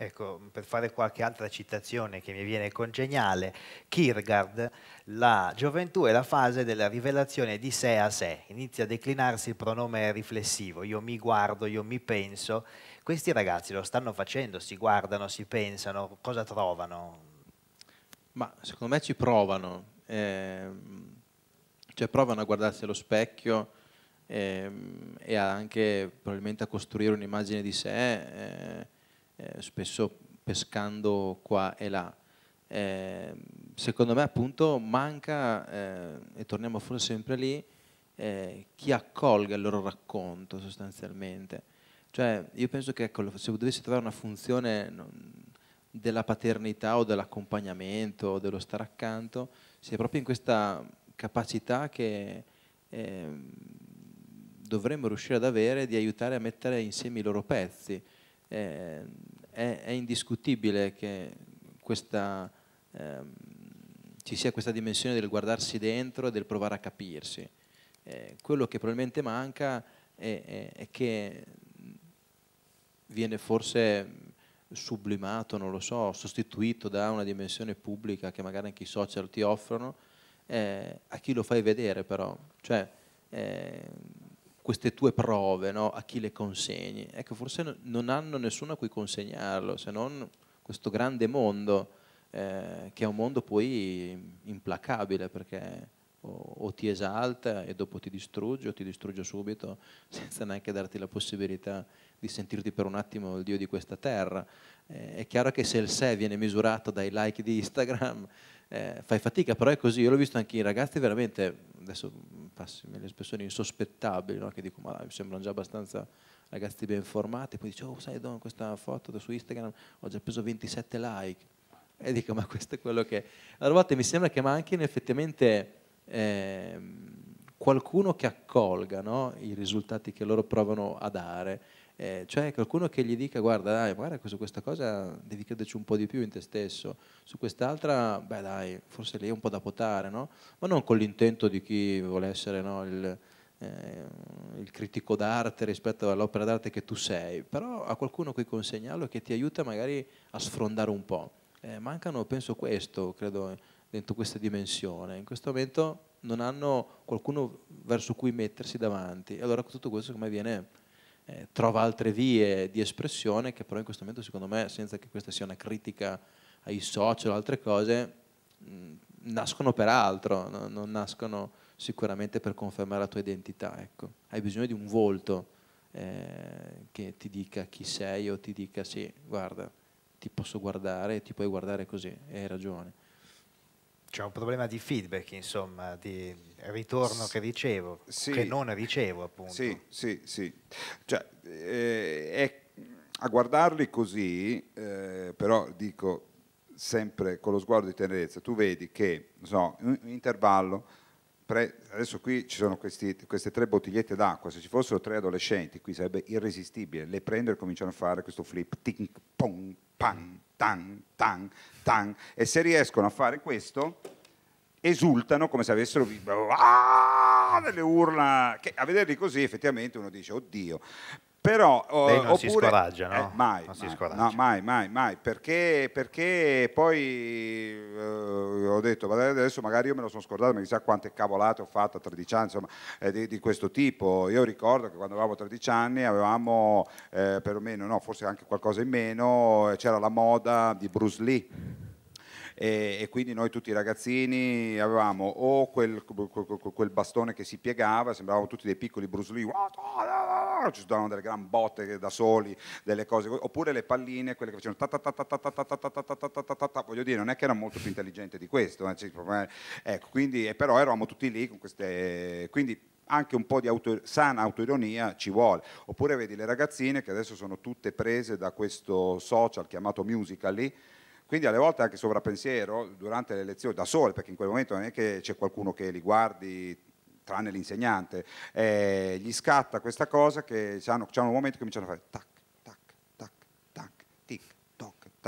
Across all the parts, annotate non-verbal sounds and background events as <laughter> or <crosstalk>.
Ecco, per fare qualche altra citazione che mi viene congeniale, Kierkegaard, la gioventù è la fase della rivelazione di sé a sé, inizia a declinarsi il pronome riflessivo, io mi guardo, io mi penso, questi ragazzi lo stanno facendo, si guardano, si pensano, cosa trovano? Ma secondo me ci provano, eh, cioè provano a guardarsi allo specchio eh, e anche probabilmente a costruire un'immagine di sé. Eh, eh, spesso pescando qua e là. Eh, secondo me appunto manca, eh, e torniamo forse sempre lì, eh, chi accolga il loro racconto sostanzialmente. Cioè io penso che ecco, se dovessi trovare una funzione della paternità o dell'accompagnamento o dello stare accanto, sia proprio in questa capacità che ehm, dovremmo riuscire ad avere di aiutare a mettere insieme i loro pezzi. Eh, è, è indiscutibile che questa, eh, ci sia questa dimensione del guardarsi dentro e del provare a capirsi. Eh, quello che probabilmente manca è, è, è che viene forse sublimato, non lo so, sostituito da una dimensione pubblica che magari anche i social ti offrono, eh, a chi lo fai vedere però? Cioè, eh, queste tue prove, no? a chi le consegni? Ecco, forse non hanno nessuno a cui consegnarlo, se non questo grande mondo, eh, che è un mondo poi implacabile, perché o, o, ti esalta e dopo ti distrugge, o ti distrugge subito, <laughs> senza neanche darti la possibilità di sentirti per un attimo il Dio di questa terra. Eh, è chiaro che se il sé viene misurato dai like di Instagram, <laughs> eh, fai fatica, però è così. Io l'ho visto anche in ragazzi veramente, adesso passami le espressioni insospettabili, no? che dico, ma mi sembrano già abbastanza ragazzi ben formati, poi dice, oh sai Don, questa foto su Instagram ho già preso 27 like. E dico, ma questo è quello che... a volte mi sembra che manchino effettivamente... Eh, qualcuno che accolga no, i risultati che loro provano a dare, eh, cioè qualcuno che gli dica guarda dai, magari su questa cosa devi crederci un po' di più in te stesso, su quest'altra, beh dai, forse lì è un po' da potare, no? ma non con l'intento di chi vuole essere no, il, eh, il, critico d'arte rispetto all'opera d'arte che tu sei, però a qualcuno qui consegnarlo che ti aiuta magari a sfrondare un po'. Eh, mancano, penso, questo, credo, dentro questa dimensione. In questo momento non hanno qualcuno verso cui mettersi davanti. Allora tutto questo secondo viene, eh, trova altre vie di espressione che però in questo momento secondo me, senza che questa sia una critica ai social o altre cose, mh, mm, nascono per altro, no? non nascono sicuramente per confermare la tua identità. Ecco. Hai bisogno di un volto eh, che ti dica chi sei o ti dica sì, guarda, ti posso guardare, ti puoi guardare così, hai ragione c'è un problema di feedback, insomma, di ritorno che ricevo, sì, che non ricevo appunto. Sì, sì, sì. Cioè, eh, è, a guardarli così, eh, però dico sempre con lo sguardo di tenerezza, tu vedi che, so, un intervallo, pre, adesso qui ci sono questi, queste tre bottigliette d'acqua, se ci fossero tre adolescenti qui sarebbe irresistibile, le prendo e cominciano a fare questo flip, ting, pong, pam, tan, tan, tan. E se riescono a fare questo, esultano come se avessero ah, delle urla che a vederli così effettivamente uno dice oddio però eh, Lei non oppure, si scoraggia, no? Eh, mai, non mai, scoraggia. No, mai, mai, mai, perché, perché poi eh, ho detto, adesso magari io me lo sono scordato, ma chissà quante cavolate ho fatto a 13 anni, insomma, eh, di, di, questo tipo. Io ricordo che quando avevamo 13 anni avevamo eh, perlomeno, no, forse anche qualcosa in meno, eh, c'era la moda di Bruce Lee. E, e, quindi noi tutti i ragazzini avevamo o quel, quel, quel, bastone che si piegava, sembravamo tutti dei piccoli Bruce Lee, oh, ci davano delle gran botte da soli, delle cose, oppure le palline, quelle che facevano ta ta ta ta ta ta ta ta ta ta ta ta ta ta, voglio dire, non è che era molto più intelligente di questo, ecco, quindi, però eravamo tutti lì con queste, quindi anche un po' di auto, sana autoironia ci vuole. Oppure vedi le ragazzine che adesso sono tutte prese da questo social chiamato Musical.ly, quindi alle volte anche sovrappensiero durante le lezioni da sole, perché in quel momento non è che c'è qualcuno che li guardi tranne l'insegnante, eh, gli scatta questa cosa che c'è un momento che cominciano a fare tac,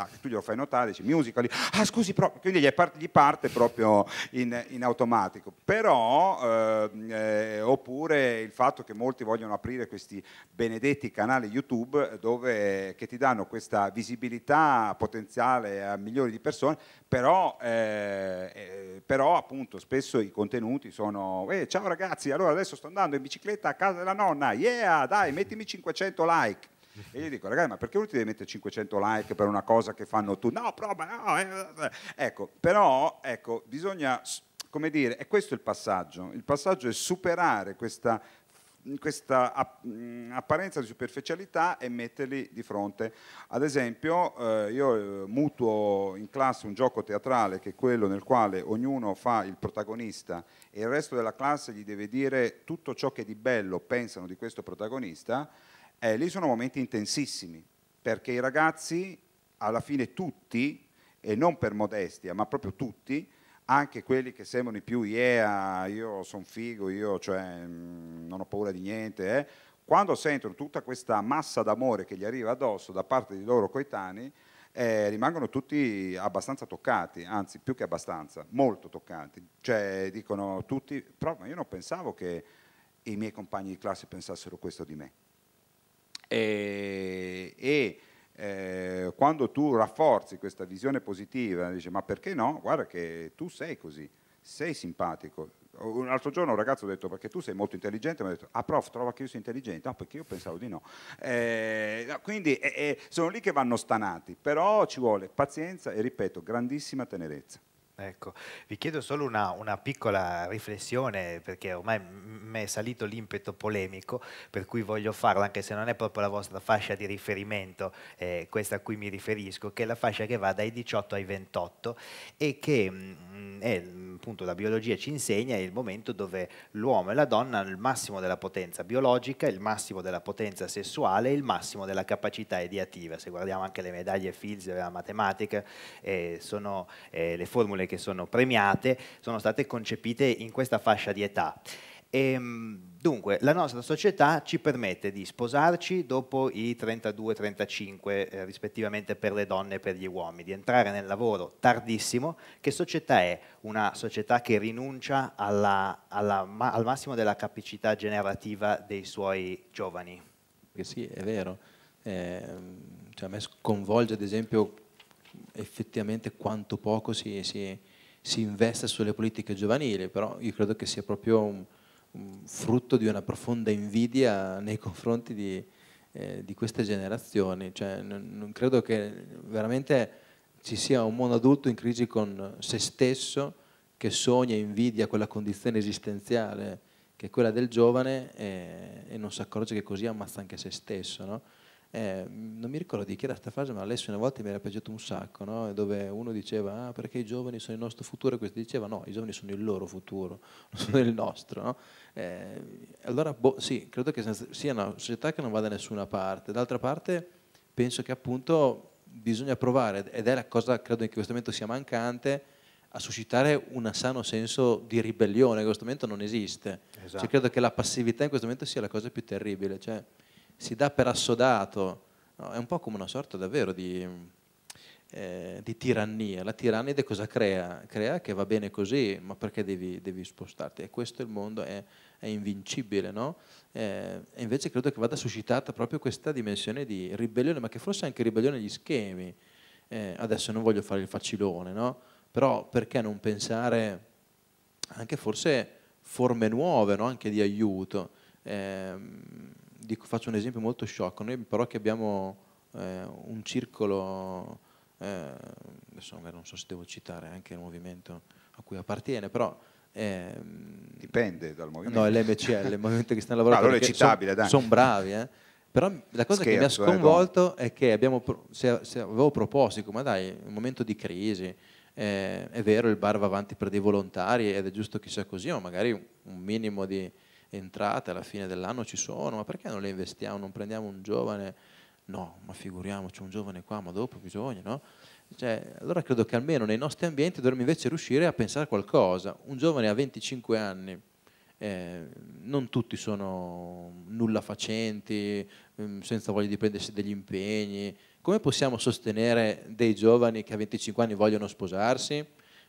tac, tu glielo fai notare, dici musical, ah scusi, però, quindi gli, parte, gli parte proprio in, in automatico. Però, ehm, eh, oppure il fatto che molti vogliono aprire questi benedetti canali YouTube dove, che ti danno questa visibilità potenziale a milioni di persone, però, eh, eh però appunto spesso i contenuti sono, eh, ciao ragazzi, allora adesso sto andando in bicicletta a casa della nonna, yeah, dai, mettimi 500 like. E gli dico, ragazzi, ma perché uno ti deve mettere 500 like per una cosa che fanno tu? No, prova, no. Eh, eh, eh. Ecco, però, ecco, bisogna, come dire, e questo è il passaggio. Il passaggio è superare questa questa mm, apparenza di superficialità e metterli di fronte. Ad esempio, eh, io eh, mutuo in classe un gioco teatrale che è quello nel quale ognuno fa il protagonista e il resto della classe gli deve dire tutto ciò che di bello pensano di questo protagonista eh, lì sono momenti intensissimi, perché i ragazzi, alla fine tutti, e non per modestia, ma proprio tutti, anche quelli che sembrano i più yeah, io sono figo, io cioè, mm, non ho paura di niente, eh, quando sentono tutta questa massa d'amore che gli arriva addosso da parte dei loro coetanei, eh, rimangono tutti abbastanza toccati, anzi più che abbastanza, molto toccati. Cioè dicono tutti, però io non pensavo che i miei compagni di classe pensassero questo di me e, e eh, quando tu rafforzi questa visione positiva, dici ma perché no? Guarda che tu sei così, sei simpatico. Un altro giorno un ragazzo ha detto perché tu sei molto intelligente, mi ha detto ah prof trova che io sia intelligente, ah perché io pensavo di no. Eh, quindi eh, eh, sono lì che vanno stanati, però ci vuole pazienza e ripeto grandissima tenerezza. Ecco, vi chiedo solo una, una, piccola riflessione perché ormai mi è salito l'impeto polemico per cui voglio farla anche se non è proprio la vostra fascia di riferimento, eh, questa a cui mi riferisco, che è la fascia che va dai 18 ai 28 e che mh, mm, mm, è mm, appunto la biologia ci insegna è il momento dove l'uomo e la donna hanno il massimo della potenza biologica, il massimo della potenza sessuale e il massimo della capacità ediativa. Se guardiamo anche le medaglie Fields della matematica, eh, sono eh, le formule che sono premiate sono state concepite in questa fascia di età. E, ehm, dunque, la nostra società ci permette di sposarci dopo i 32-35 eh, rispettivamente per le donne e per gli uomini, di entrare nel lavoro tardissimo. Che società è? Una società che rinuncia alla, alla, ma, al massimo della capacità generativa dei suoi giovani. Sì, è vero. Eh, cioè a me sconvolge ad esempio effettivamente quanto poco si, si, si, investe sulle politiche giovanili, però io credo che sia proprio un, un frutto di una profonda invidia nei confronti di, eh, di queste generazioni. Cioè, non, non credo che veramente ci sia un mondo adulto in crisi con se stesso che sogna e invidia quella condizione esistenziale che è quella del giovane e, e non si accorge che così ammazza anche se stesso. No? Eh, non mi ricordo di chi era questa frase, ma adesso una volta mi era piaciuto un sacco, no? dove uno diceva ah, perché i giovani sono il nostro futuro e questo diceva no, i giovani sono il loro futuro, <laughs> non sono il nostro. No? Eh, allora boh, sì, credo che sia una società che non va da nessuna parte. D'altra parte penso che appunto bisogna provare, ed è la cosa credo che in questo momento sia mancante, a suscitare un sano senso di ribellione in questo momento non esiste. Cioè, esatto. Cioè, credo che la passività in questo momento sia la cosa più terribile. Cioè, si dà per assodato, no, è un po' come una sorta davvero di, eh, di tirannia. La tirannide cosa crea? Crea che va bene così, ma perché devi, devi spostarti? E questo il mondo è, è invincibile, no? eh, e invece credo che vada suscitata proprio questa dimensione di ribellione, ma che forse anche ribellione agli schemi. Eh, adesso non voglio fare il facilone, no? Però perché non pensare anche forse forme nuove, no? Anche di aiuto. Ehm, dico, faccio un esempio molto sciocco, noi però che abbiamo eh, un circolo, eh, adesso non so se devo citare anche il movimento a cui appartiene, però... Eh, Dipende dal movimento. No, è l'MCL, il Movimento Cristiano Lavoratore. Ah, allora è citabile, dai. Sono bravi, eh? Però la cosa Scherzo, che mi ha eh, sconvolto è che abbiamo, se, se avevo proposto, ma dai, un momento di crisi, eh, è vero, il bar va avanti per dei volontari ed è giusto che sia così, ma magari un minimo di, entrate alla fine dell'anno ci sono, ma perché non le investiamo, non prendiamo un giovane? No, ma figuriamoci, un giovane qua, ma dopo bisogna, no? Cioè, allora credo che almeno nei nostri ambienti dovremmo invece riuscire a pensare a qualcosa. Un giovane a 25 anni, eh, non tutti sono nulla facenti, mm, senza voglia di prendersi degli impegni. Come possiamo sostenere dei giovani che a 25 anni vogliono sposarsi?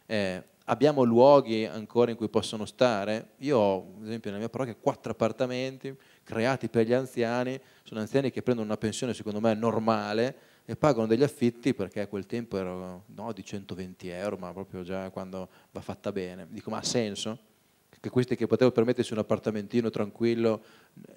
Eh, abbiamo luoghi ancora in cui possono stare. Io ho, ad esempio, nella mia parrocchia quattro appartamenti creati per gli anziani, sono anziani che prendono una pensione, secondo me, normale e pagano degli affitti perché a quel tempo erano no, di 120 euro, ma proprio già quando va fatta bene. Dico, ma ha senso? Che questi che potevano permettersi un appartamentino tranquillo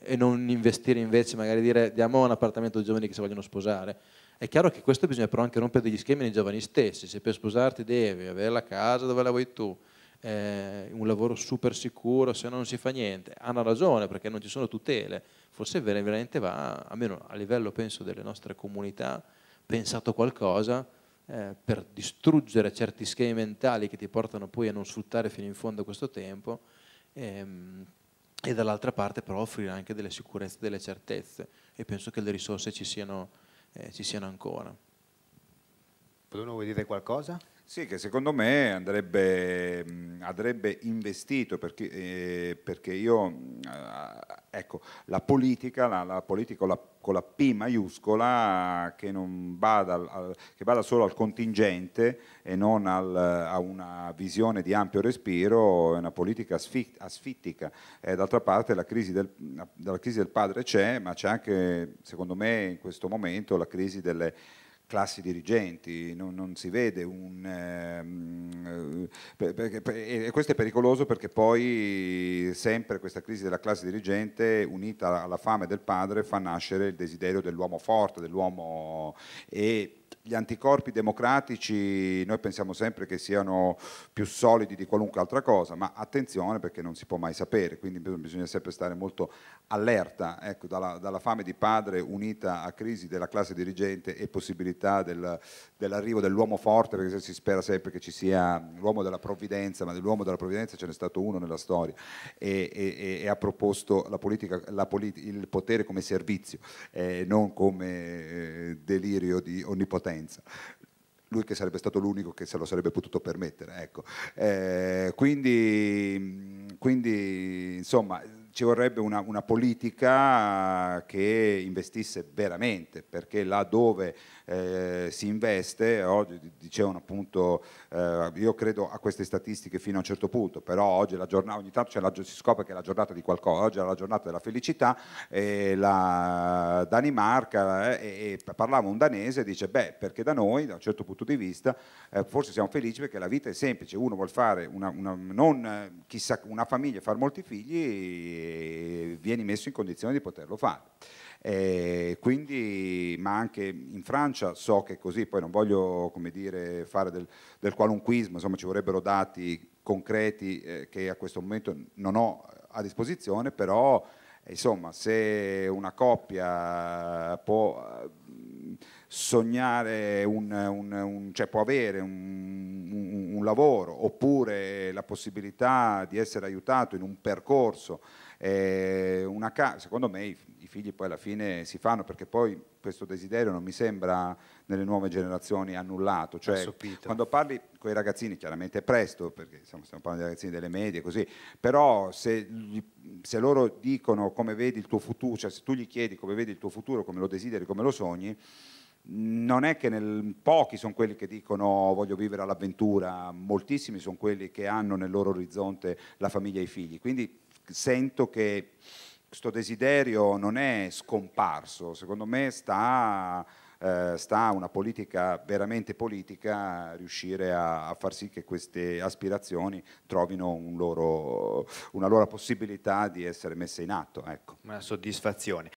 e non investire invece, magari dire diamo un appartamento ai giovani che si vogliono sposare. È chiaro che questo bisogna però anche rompere degli schemi nei giovani stessi, se per sposarti devi avere la casa dove la vuoi tu, eh, un lavoro super sicuro, se no non si fa niente, hanno ragione perché non ci sono tutele, forse veramente va, almeno a livello penso delle nostre comunità, pensato qualcosa eh, per distruggere certi schemi mentali che ti portano poi a non sfruttare fino in fondo questo tempo ehm, e dall'altra parte però offrire anche delle sicurezze, delle certezze e penso che le risorse ci siano eh, ci siano ancora. Bruno vuoi dire qualcosa? Sì, che secondo me andrebbe, andrebbe investito perché, eh, perché io eh, ecco, la politica, la, la politica con, la, con, la, P maiuscola eh, che, bada, che bada, solo al contingente e non al, eh, a una visione di ampio respiro, è una politica asfittica. Eh, d'altra parte la crisi, del, la crisi del padre c'è, ma c'è anche, secondo me, in questo momento la crisi delle classi dirigenti, non, non si vede un... Ehm, eh, per, per, per, e questo è pericoloso perché poi sempre questa crisi della classe dirigente unita alla fame del padre fa nascere il desiderio dell'uomo forte, dell'uomo... E, gli anticorpi democratici noi pensiamo sempre che siano più solidi di qualunque altra cosa, ma attenzione perché non si può mai sapere, quindi bisogna sempre stare molto allerta, ecco, dalla, dalla, fame di padre unita a crisi della classe dirigente e possibilità del, dell'arrivo dell'uomo forte, perché si spera sempre che ci sia l'uomo della provvidenza, ma dell'uomo della provvidenza ce n'è stato uno nella storia e, e, e ha proposto la politica, la politi- il potere come servizio, eh, non come eh, delirio di onnipotenza potenza lui che sarebbe stato l'unico che se lo sarebbe potuto permettere. Ecco. Eh, quindi, quindi, insomma, ci vorrebbe una, una, politica eh, che investisse veramente, perché là dove eh, si investe, oggi dicevano appunto, eh, io credo a queste statistiche fino a un certo punto, però oggi la giornata, ogni tanto la, si scopre che è la giornata di qualcosa, oggi è la giornata della felicità, e la Danimarca, eh, e, e parlava un danese, dice beh perché da noi da un certo punto di vista eh, forse siamo felici perché la vita è semplice, uno vuole fare una, una non eh, chissà una famiglia fare molti figli vieni messo in condizione di poterlo fare. Eh, quindi, ma anche in Francia so che è così, poi non voglio dire, fare del, del, qualunquismo, insomma ci vorrebbero dati concreti eh, che a questo momento non ho a disposizione, però insomma se una coppia può sognare un, un, un, cioè può avere un, lavoro oppure la possibilità di essere aiutato in un percorso eh, ca- secondo me i, i, figli poi alla fine si fanno perché poi questo desiderio non mi sembra nelle nuove generazioni annullato cioè quando parli con i ragazzini chiaramente è presto perché stiamo, stiamo parlando di ragazzini delle medie così però se, se loro dicono come vedi il tuo futuro cioè se tu gli chiedi come vedi il tuo futuro come lo desideri come lo sogni non è che nel, pochi sono quelli che dicono voglio vivere all'avventura, moltissimi sono quelli che hanno nel loro orizzonte la famiglia e i figli, quindi sento che questo desiderio non è scomparso, secondo me sta, eh, sta una politica veramente politica riuscire a, a far sì che queste aspirazioni trovino un loro, una loro possibilità di essere messe in atto. Ecco. Una soddisfazione.